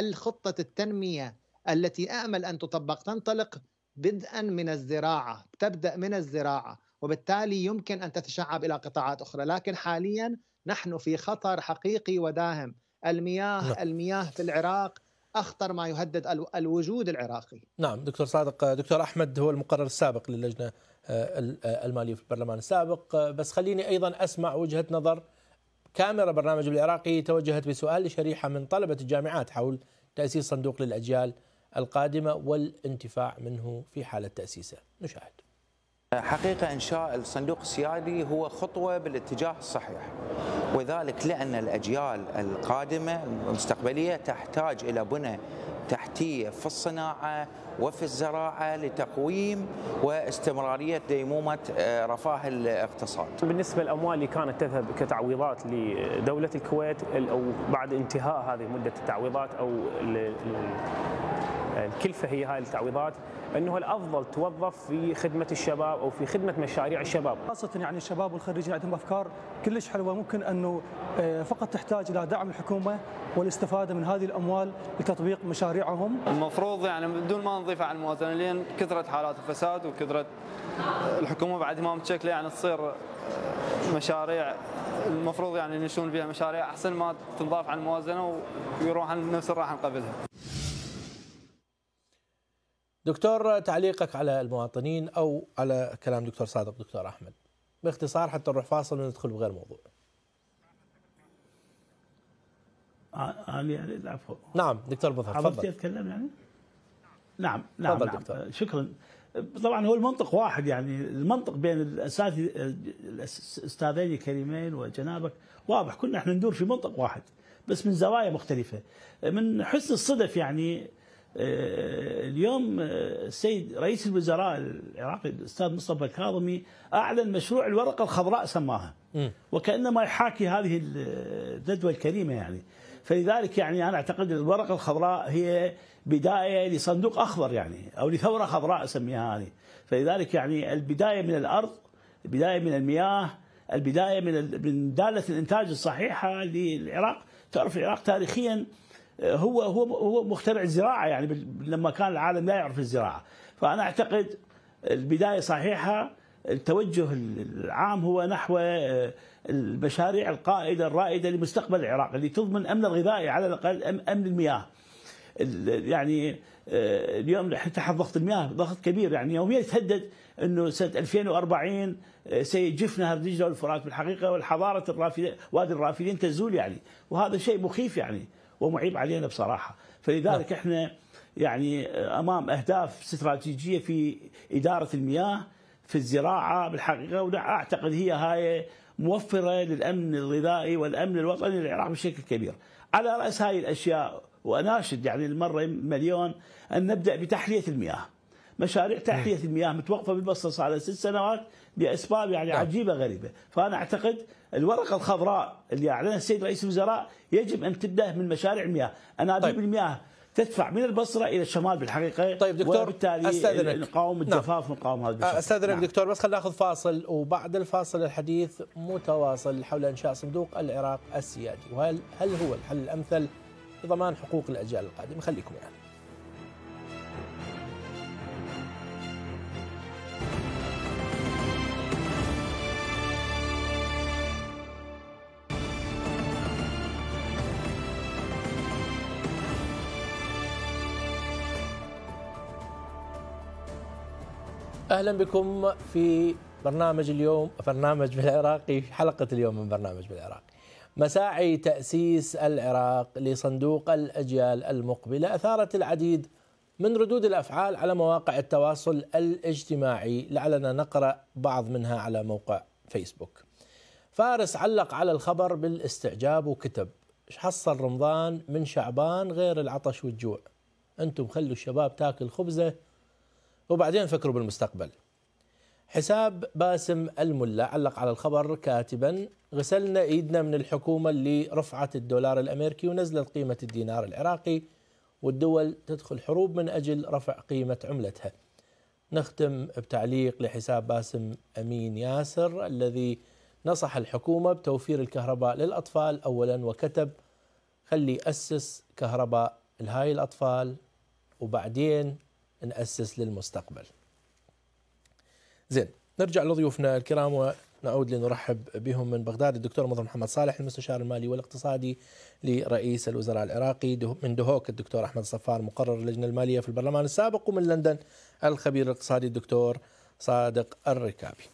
الخطه التنميه التي امل ان تطبق تنطلق بدءا من الزراعه تبدا من الزراعه وبالتالي يمكن ان تتشعب الى قطاعات اخرى لكن حاليا نحن في خطر حقيقي وداهم المياه لا. نعم. المياه في العراق اخطر ما يهدد الوجود العراقي. نعم دكتور صادق دكتور احمد هو المقرر السابق للجنه آه، آه، الماليه في البرلمان السابق آه، بس خليني ايضا اسمع وجهه نظر كاميرا برنامج العراقي توجهت بسؤال لشريحه من طلبه الجامعات حول تاسيس صندوق للاجيال القادمه والانتفاع منه في حاله تاسيسه. نشاهد. حقيقة إنشاء الصندوق السيادي هو خطوة بالاتجاه الصحيح وذلك لأن الأجيال القادمة المستقبلية تحتاج إلى بنى تحتية في الصناعة وفي الزراعة لتقويم واستمرارية ديمومة آه، رفاه الاقتصاد بالنسبة للأموال اللي كانت تذهب كتعويضات لدولة الكويت أو بعد انتهاء هذه مدة التعويضات أو الكلفه هي هاي التعويضات انه الافضل توظف في خدمه الشباب او في خدمه مشاريع الشباب. خاصه يعني الشباب والخريجين عندهم افكار كلش حلوه ممكن انه آه، فقط تحتاج الى دعم الحكومه والاستفاده من هذه الاموال لتطبيق مشاريعهم. المفروض يعني بدون ما نضيف على الموازنه لان كثرة حالات الفساد وكثرة آه، الحكومه بعد ما متشكله يعني تصير آه، مشاريع المفروض يعني نشون بها مشاريع احسن ما تنضاف على الموازنه ويروح نفس الراحه قبلها. دكتور تعليقك على المواطنين او على كلام دكتور صادق دكتور احمد باختصار حتى نروح فاصل وندخل بغير موضوع انا يعني العفو نعم دكتور مظهر تفضل اتكلم يعني نعم نعم, نعم. دكتور. شكرا طبعا هو المنطق واحد يعني المنطق بين الاساتذه الاستاذين الكريمين وجنابك واضح كلنا احنا ندور في منطق واحد بس من زوايا مختلفه من حسن الصدف يعني آه، اليوم آه، السيد رئيس الوزراء العراقي الاستاذ مصطفى الكاظمي اعلن مشروع الورقه الخضراء سماها وكانما يحاكي هذه الندوه الكريمه يعني فلذلك يعني انا اعتقد الورقه الخضراء هي بدايه لصندوق اخضر يعني او لثوره خضراء اسميها هذه فلذلك يعني البدايه من الارض البدايه من المياه البدايه من من داله الانتاج الصحيحه للعراق تعرف العراق تاريخيا هو هو هو مخترع الزراعه يعني لما كان العالم لا يعرف الزراعه فانا اعتقد البدايه صحيحه التوجه العام هو نحو آه، المشاريع القائده الرائده لمستقبل العراق اللي تضمن امن الغذائي على الاقل امن المياه يعني آه، اليوم تحت ضغط المياه ضغط كبير يعني يوميا يتهدد انه سنه 2040 آه، سيجف نهر دجله والفرات بالحقيقه والحضاره الرافدين وادي الرافدين تزول يعني وهذا شيء مخيف يعني ومعيب علينا بصراحه فلذلك نعم. احنا يعني امام اهداف استراتيجيه في اداره المياه في الزراعه بالحقيقه واعتقد هي هاي موفره للامن الغذائي والامن الوطني للعراق بشكل كبير. على راس هاي الاشياء واناشد يعني المره مليون ان نبدا بتحليه المياه. مشاريع تحليه نعم. المياه متوقفه بالبصره صار لها ست سنوات باسباب يعني ده. نعم. عجيبه غريبه، فانا اعتقد الورقه الخضراء اللي اعلنها السيد رئيس الوزراء يجب ان تبدا من مشاريع المياه، انابيب طيب. المياه تدفع من البصره الى الشمال بالحقيقه طيب دكتور وبالتالي استاذنك نقاوم نعم. الجفاف نعم. ونقاوم هذا الشيء استاذنك نعم. دكتور بس خلينا ناخذ فاصل وبعد الفاصل الحديث متواصل حول انشاء صندوق العراق السيادي وهل هل هو الحل الامثل لضمان حقوق الاجيال القادمه خليكم معنا يعني. اهلا بكم في برنامج اليوم برنامج بالعراقي حلقه اليوم من برنامج بالعراقي مساعي تاسيس العراق لصندوق الاجيال المقبله اثارت العديد من ردود الافعال على مواقع التواصل الاجتماعي لعلنا نقرا بعض منها على موقع فيسبوك فارس علق على الخبر بالاستعجاب وكتب ايش حصل رمضان من شعبان غير العطش والجوع انتم خلوا الشباب تاكل خبزه وبعدين فكروا بالمستقبل حساب باسم الملا علق على الخبر كاتبا غسلنا ايدنا من الحكومه اللي رفعت الدولار الامريكي ونزلت قيمه الدينار العراقي والدول تدخل حروب من اجل رفع قيمه عملتها. نختم بتعليق لحساب باسم امين ياسر الذي نصح الحكومه بتوفير الكهرباء للاطفال اولا وكتب خلي اسس كهرباء لهاي الاطفال وبعدين نأسس للمستقبل زين نرجع لضيوفنا الكرام ونعود لنرحب بهم من بغداد الدكتور مظهر محمد صالح المستشار المالي والاقتصادي لرئيس الوزراء العراقي من دهوك الدكتور أحمد صفار مقرر اللجنة المالية في البرلمان السابق ومن لندن الخبير الاقتصادي الدكتور صادق الركابي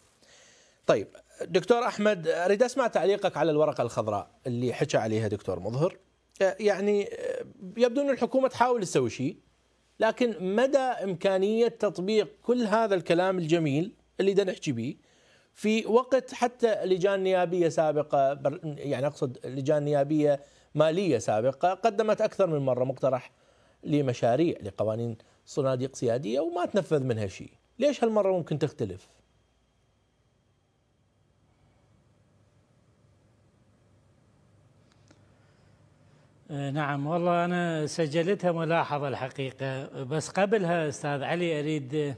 طيب دكتور أحمد أريد أسمع تعليقك على الورقة الخضراء اللي حكى عليها دكتور مظهر يعني يبدو أن الحكومة تحاول تسوي شيء لكن مدى إمكانية تطبيق كل هذا الكلام الجميل اللي دا نحكي به في وقت حتى لجان نيابية سابقة يعني أقصد لجان نيابية مالية سابقة قدمت أكثر من مرة مقترح لمشاريع لقوانين صناديق سيادية وما تنفذ منها شيء ليش هالمرة ممكن تختلف آه، نعم والله أنا سجلتها ملاحظة الحقيقة بس قبلها أستاذ علي أريد آه،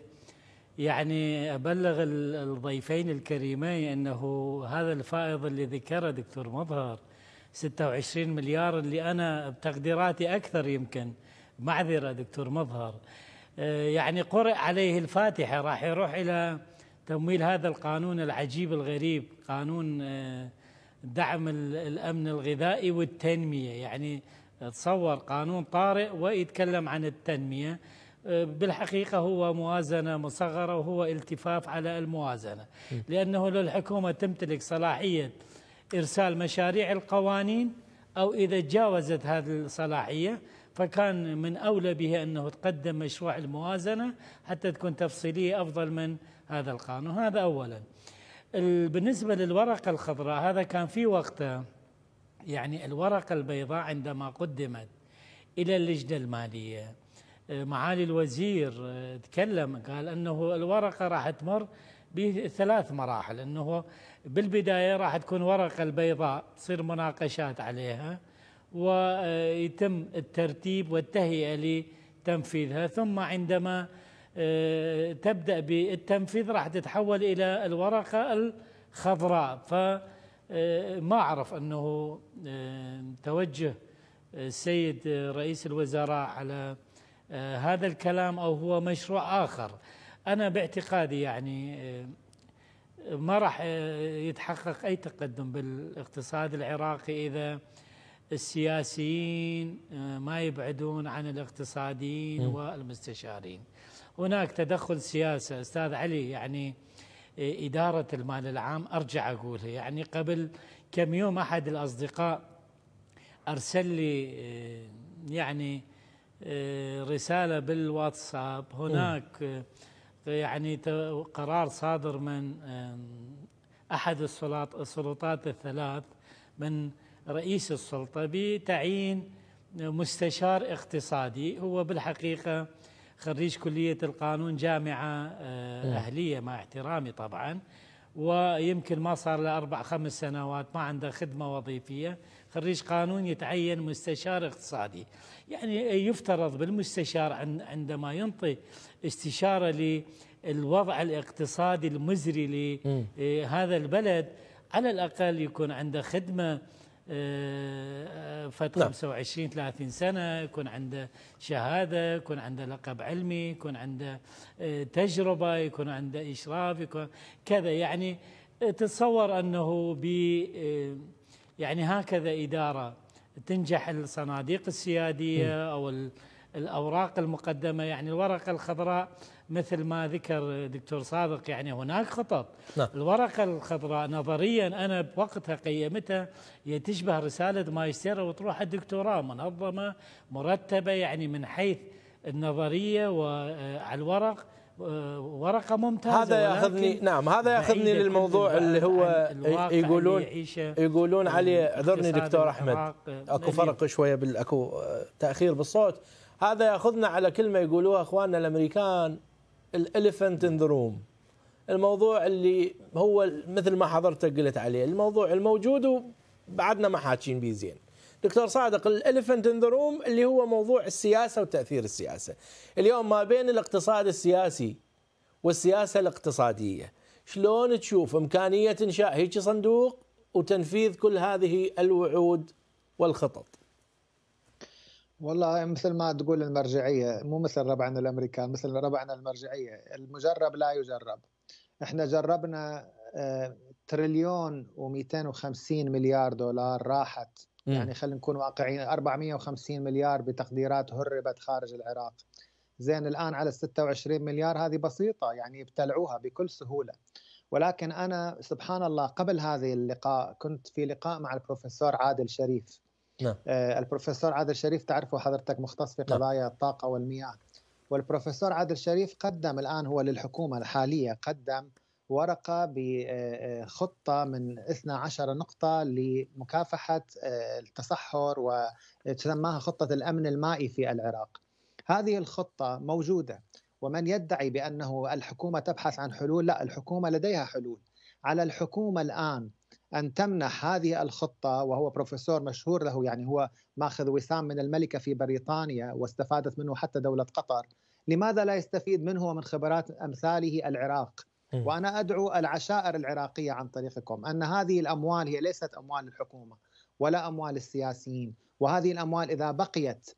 يعني أبلغ الضيفين الكريمين أنه هذا الفائض اللي ذكره دكتور مظهر 26 مليار اللي أنا بتقديراتي أكثر يمكن معذرة دكتور مظهر آه، يعني قرئ عليه الفاتحة راح يروح إلى تمويل هذا القانون العجيب الغريب قانون دعم الأمن الغذائي والتنمية يعني تصور قانون طارئ ويتكلم عن التنمية أه، بالحقيقة هو موازنة مصغرة وهو التفاف على الموازنة لأنه للحكومة تمتلك صلاحية إرسال مشاريع القوانين أو إذا تجاوزت هذه الصلاحية فكان من أولى به أنه تقدم مشروع الموازنة حتى تكون تفصيلية أفضل من هذا القانون هذا أولاً بالنسبة للورقة الخضراء هذا كان في وقته يعني الورقة البيضاء عندما قدمت إلى اللجنة المالية معالي الوزير تكلم قال أنه الورقة راح تمر بثلاث مراحل أنه بالبداية راح تكون ورقة البيضاء تصير مناقشات عليها ويتم الترتيب والتهيئة لتنفيذها ثم عندما آه، تبدأ بالتنفيذ راح تتحول إلى الورقة الخضراء ف آه، ما أعرف أنه آه، توجه السيد رئيس الوزراء على هذا الكلام أو هو مشروع آخر أنا باعتقادي يعني ما راح يتحقق أي تقدم بالاقتصاد العراقي إذا السياسيين ما يبعدون عن الاقتصاديين والمستشارين هناك تدخل سياسي استاذ علي يعني إدارة المال العام أرجع أقولها يعني قبل كم يوم أحد الأصدقاء أرسل لي يعني رسالة بالواتساب هناك يعني قرار صادر من أحد السلطات الثلاث من رئيس السلطة بتعيين مستشار اقتصادي هو بالحقيقة خريج كلية القانون جامعة آه، أهلية مع احترامي طبعا ويمكن ما صار له أربع خمس سنوات ما عنده خدمة وظيفية خريج قانون يتعين مستشار اقتصادي يعني يفترض بالمستشار عندما ينطي استشارة للوضع الاقتصادي المزري لهذا آه، البلد على الأقل يكون عنده خدمة فتره آه، آه، نعم. 25 30 سنه يكون عنده شهاده يكون عنده لقب علمي يكون عنده آه، تجربه يكون عنده اشراف يكون كذا يعني تتصور انه ب يعني هكذا اداره تنجح الصناديق السياديه او الاوراق المقدمه يعني الورقه الخضراء مثل ما ذكر دكتور صادق يعني هناك خطط نعم. الورقة الخضراء نظريا أنا بوقتها قيمتها تشبه رسالة ماجستير وتروح الدكتوراه منظمة مرتبة يعني من حيث النظرية وعلى آه، الورق آه، ورقة ممتازة هذا ياخذني نعم هذا ياخذني للموضوع اللي هو يقولون يقولون آه، عليه اعذرني دكتور احمد اكو فرق شويه بالاكو اكو تاخير بالصوت هذا ياخذنا على كلمه يقولوها اخواننا الامريكان الاليفنت ان ذا روم الموضوع اللي هو مثل ما حضرتك قلت عليه الموضوع الموجود وبعدنا ما حاكين بيه زين دكتور صادق الاليفنت ان ذا روم اللي هو موضوع السياسه وتاثير السياسه اليوم ما بين الاقتصاد السياسي والسياسه الاقتصاديه شلون تشوف امكانيه انشاء هيك صندوق وتنفيذ كل هذه الوعود والخطط والله مثل ما تقول المرجعيه مو مثل ربعنا الامريكان مثل ربعنا المرجعيه المجرب لا يجرب احنا جربنا آه، تريليون و250 مليار دولار راحت يعني خلينا نكون واقعيين 450 مليار بتقديرات هربت خارج العراق زين الان على 26 مليار هذه بسيطه يعني ابتلعوها بكل سهوله ولكن انا سبحان الله قبل هذه اللقاء كنت في لقاء مع البروفيسور عادل شريف نعم. آه، البروفيسور عادل شريف تعرفه حضرتك مختص في نعم. قضايا نعم. الطاقة والمياه والبروفيسور عادل شريف قدم الآن هو للحكومة الحالية قدم ورقة بخطة آه، آه، من 12 نقطة لمكافحة التصحر وتسماها خطة الأمن المائي في العراق هذه الخطة موجودة ومن يدعي بأنه الحكومة تبحث عن حلول لا الحكومة لديها حلول على الحكومة الآن ان تمنح هذه الخطه وهو بروفيسور مشهور له يعني هو ماخذ وسام من الملكه في بريطانيا واستفادت منه حتى دوله قطر لماذا لا يستفيد منه ومن خبرات امثاله العراق وانا ادعو العشائر العراقيه عن طريقكم ان هذه الاموال هي ليست اموال الحكومه ولا اموال السياسيين وهذه الاموال اذا بقيت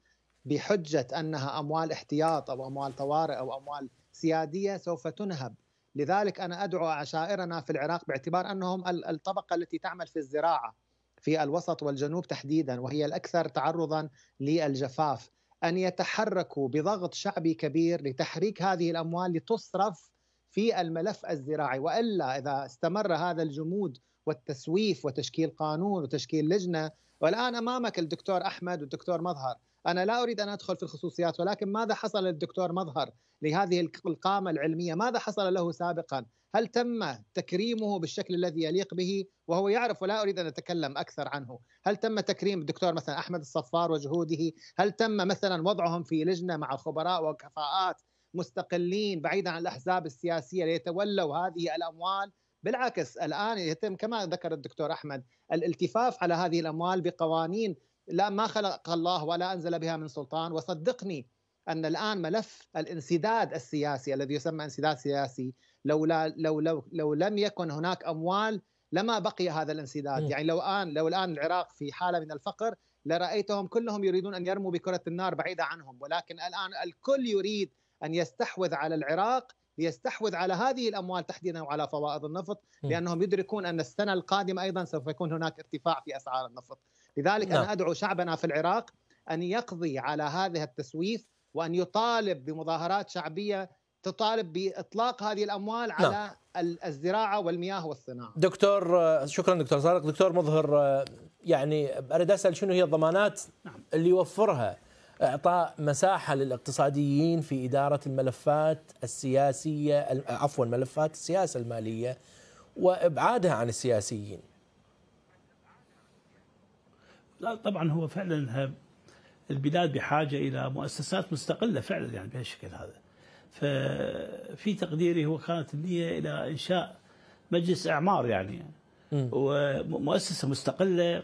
بحجه انها اموال احتياط او اموال طوارئ او اموال سياديه سوف تنهب لذلك أنا أدعو عشائرنا في العراق باعتبار أنهم الطبقة التي تعمل في الزراعة في الوسط والجنوب تحديدا وهي الأكثر تعرضا للجفاف أن يتحركوا بضغط شعبي كبير لتحريك هذه الأموال لتصرف في الملف الزراعي والا اذا استمر هذا الجمود والتسويف وتشكيل قانون وتشكيل لجنه والان امامك الدكتور احمد والدكتور مظهر أنا لا أريد أن أدخل في الخصوصيات ولكن ماذا حصل للدكتور مظهر لهذه القامة العلمية ماذا حصل له سابقا هل تم تكريمه بالشكل الذي يليق به وهو يعرف ولا أريد أن أتكلم أكثر عنه هل تم تكريم الدكتور مثلا أحمد الصفار وجهوده هل تم مثلا وضعهم في لجنة مع خبراء وكفاءات مستقلين بعيدا عن الأحزاب السياسية ليتولوا هذه الأموال بالعكس الان يتم كما ذكر الدكتور احمد الالتفاف على هذه الاموال بقوانين لا ما خلق الله ولا انزل بها من سلطان وصدقني ان الان ملف الانسداد السياسي الذي يسمى انسداد سياسي لو لا لو لو لو لم يكن هناك اموال لما بقي هذا الانسداد يعني لو الان لو الان العراق في حاله من الفقر لرايتهم كلهم يريدون ان يرموا بكره النار بعيده عنهم ولكن الان الكل يريد ان يستحوذ على العراق ليستحوذ على هذه الاموال تحديدا وعلى فوائد النفط لانهم يدركون ان السنه القادمه ايضا سوف يكون هناك ارتفاع في اسعار النفط لذلك نعم. أنا أدعو شعبنا في العراق أن يقضي على هذه التسويف وأن يطالب بمظاهرات شعبية تطالب بإطلاق هذه الأموال نعم. على نعم. الزراعة والمياه والصناعة دكتور شكرا دكتور صارق دكتور مظهر يعني أريد أسأل شنو هي الضمانات نعم. اللي يوفرها إعطاء مساحة للاقتصاديين في إدارة الملفات السياسية عفوا ملفات السياسة المالية وإبعادها عن السياسيين لا طبعا هو فعلا البلاد بحاجة إلى مؤسسات مستقلة فعلا يعني بهالشكل هذا ففي تقديري هو كانت النية إلى إنشاء مجلس إعمار يعني ومؤسسة مستقلة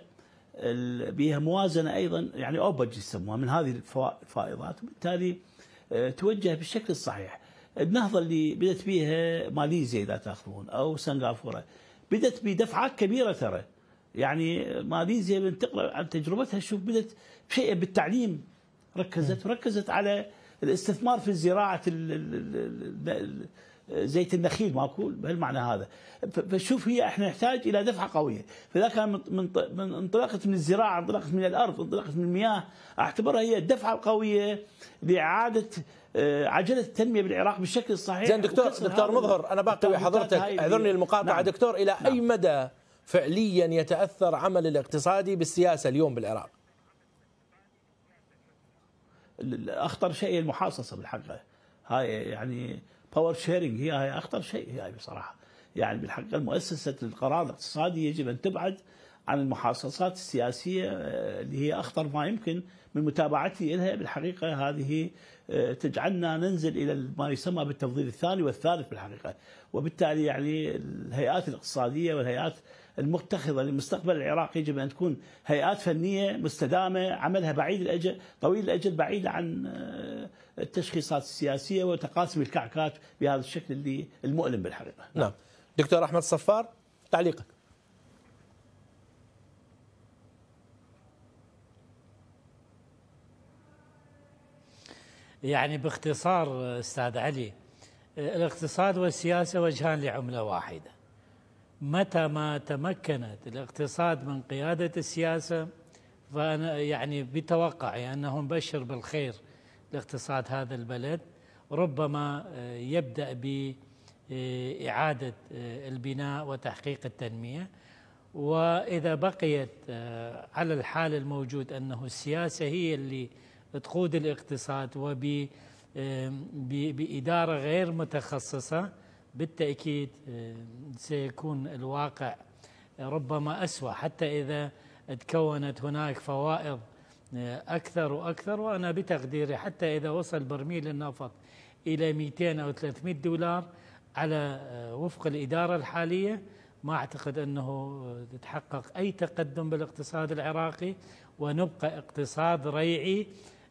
بها موازنة أيضا يعني أوبج يسموها من هذه الفائضات وبالتالي آه، توجه بالشكل الصحيح النهضة اللي بدأت بها ماليزيا إذا تأخذون أو سنغافورة بدأت بدفعات كبيرة ترى يعني ماليزيا تقرا عن تجربتها شوف بدت شيء بالتعليم ركزت وركزت على الاستثمار في زراعه زيت النخيل ماكو بهالمعنى هذا فشوف هي احنا نحتاج الى دفعه قويه فاذا كان من انطلقت من الزراعه انطلقت من الارض انطلقت من المياه اعتبرها هي الدفعه القويه لاعاده آه، عجله التنميه بالعراق بالشكل الصحيح زين دكتور دكتور مظهر انا باقي حضرتك اعذرني المقاطعه نعم. دكتور الى نعم. اي مدى فعليا يتاثر عمل الاقتصادي بالسياسه اليوم بالعراق اخطر شيء المحاصصه بالحقيقه هاي يعني باور شيرنج هي هاي اخطر شيء هاي يعني بصراحه يعني بالحقيقه مؤسسه القرار الاقتصادي يجب ان تبعد عن المحاصصات السياسيه آه، اللي هي اخطر ما يمكن من متابعتي لها بالحقيقه هذه آه، تجعلنا ننزل الى ما يسمى بالتفضيل الثاني والثالث بالحقيقه وبالتالي يعني الهيئات الاقتصاديه والهيئات المتخذة لمستقبل العراق يجب أن تكون هيئات فنية مستدامة عملها بعيد الأجل طويل الأجل بعيد عن آه، التشخيصات السياسية وتقاسم الكعكات بهذا الشكل اللي المؤلم بالحقيقة نعم دكتور أحمد صفار تعليقك يعني باختصار استاذ علي آه، الاقتصاد والسياسه وجهان لعمله واحده متى ما تمكنت الاقتصاد من قيادة السياسة فأنا يعني بتوقعي أنه مبشر بالخير لاقتصاد هذا البلد ربما آه، يبدأ بإعادة آه، آه، البناء وتحقيق التنمية وإذا بقيت على الحال الموجود أنه السياسة هي اللي تقود الاقتصاد وبإدارة غير متخصصة بالتأكيد آه، سيكون الواقع ربما أسوأ حتى إذا تكونت هناك فوائض آه، أكثر وأكثر وأنا بتقديري حتى إذا وصل برميل النفط إلى 200 أو 300 دولار على آه، وفق الإدارة الحالية ما أعتقد أنه تتحقق أي تقدم بالاقتصاد العراقي ونبقى اقتصاد ريعي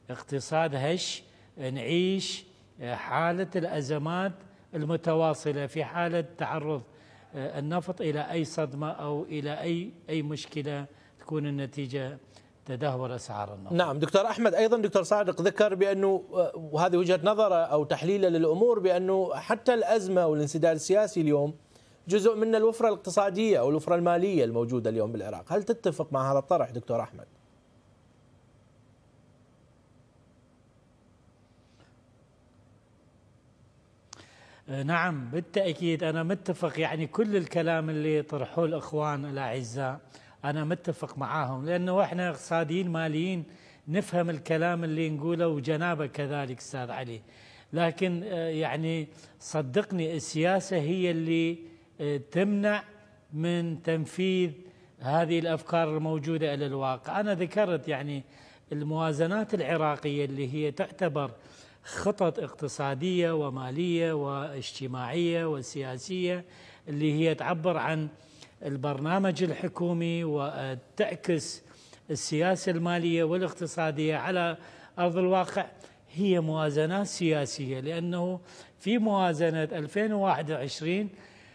اقتصاد هش نعيش حالة الأزمات المتواصلة في حالة تعرض آه، النفط إلى أي صدمة أو إلى أي أي مشكلة تكون النتيجة تدهور اسعار النفط. نعم دكتور احمد ايضا دكتور صادق ذكر بانه آه، وهذه وجهه نظره او تحليله للامور بانه حتى الازمه والانسداد السياسي اليوم جزء من الوفره الاقتصاديه او الوفره الماليه الموجوده اليوم بالعراق، هل تتفق مع هذا الطرح دكتور احمد؟ آه، نعم بالتأكيد أنا متفق يعني كل الكلام اللي طرحوه الأخوان الأعزاء أنا متفق معاهم لأنه إحنا اقتصاديين ماليين نفهم الكلام اللي نقوله وجنابه كذلك أستاذ علي لكن آه، يعني صدقني السياسة هي اللي آه، تمنع من تنفيذ هذه الأفكار الموجودة إلى الواقع أنا ذكرت يعني الموازنات العراقية اللي هي تعتبر خطط اقتصادية ومالية واجتماعية وسياسية اللي هي تعبر عن البرنامج الحكومي وتعكس السياسة المالية والاقتصادية على أرض الواقع هي موازنات سياسية لأنه في موازنة 2021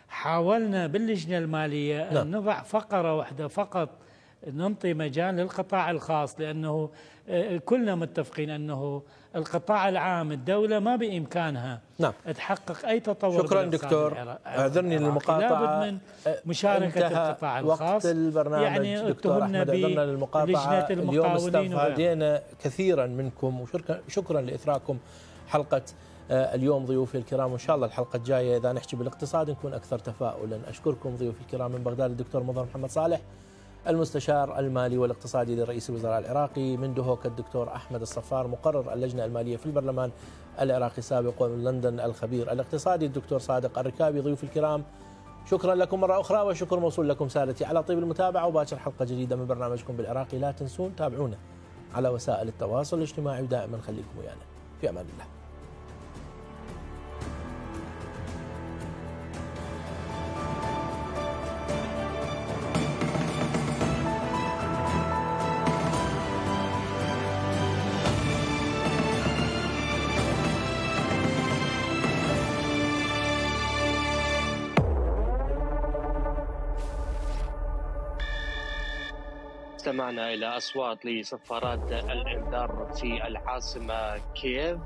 حاولنا باللجنة المالية أن نعم. نضع فقرة واحدة فقط ننطي مجال للقطاع الخاص لأنه آه، كلنا متفقين أنه القطاع العام الدولة ما بإمكانها نعم. تحقق أي تطور شكرا دكتور أعذرني للمقاطعة لابد من مشاركة القطاع الخاص وقت البرنامج يعني دكتور أحمد أعذرنا للمقاطعة اليوم استفادينا كثيرا منكم وشكرا لإثراكم حلقة اليوم ضيوفي الكرام وان شاء الله الحلقه الجايه اذا نحكي بالاقتصاد نكون اكثر تفاؤلا اشكركم ضيوفي الكرام من بغداد الدكتور مظهر محمد صالح المستشار المالي والاقتصادي لرئيس الوزراء العراقي من دهوك الدكتور أحمد الصفار مقرر اللجنة المالية في البرلمان العراقي سابق ومن لندن الخبير الاقتصادي الدكتور صادق الركابي ضيوف الكرام شكرا لكم مرة أخرى وشكر موصول لكم سادتي على طيب المتابعة وباشر حلقة جديدة من برنامجكم بالعراقي لا تنسون تابعونا على وسائل التواصل الاجتماعي ودائما خليكم ويانا في أمان الله إلى أصوات لصفارات الإنذار في العاصمة كييف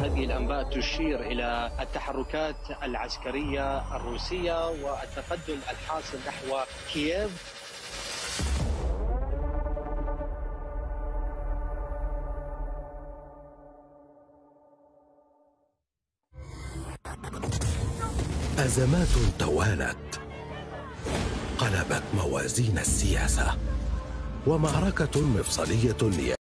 هذه الأنباء تشير إلى التحركات العسكرية الروسية والتقدم الحاصل نحو كييف أزمات توالت قلبت موازين السياسه ومعركه مفصليه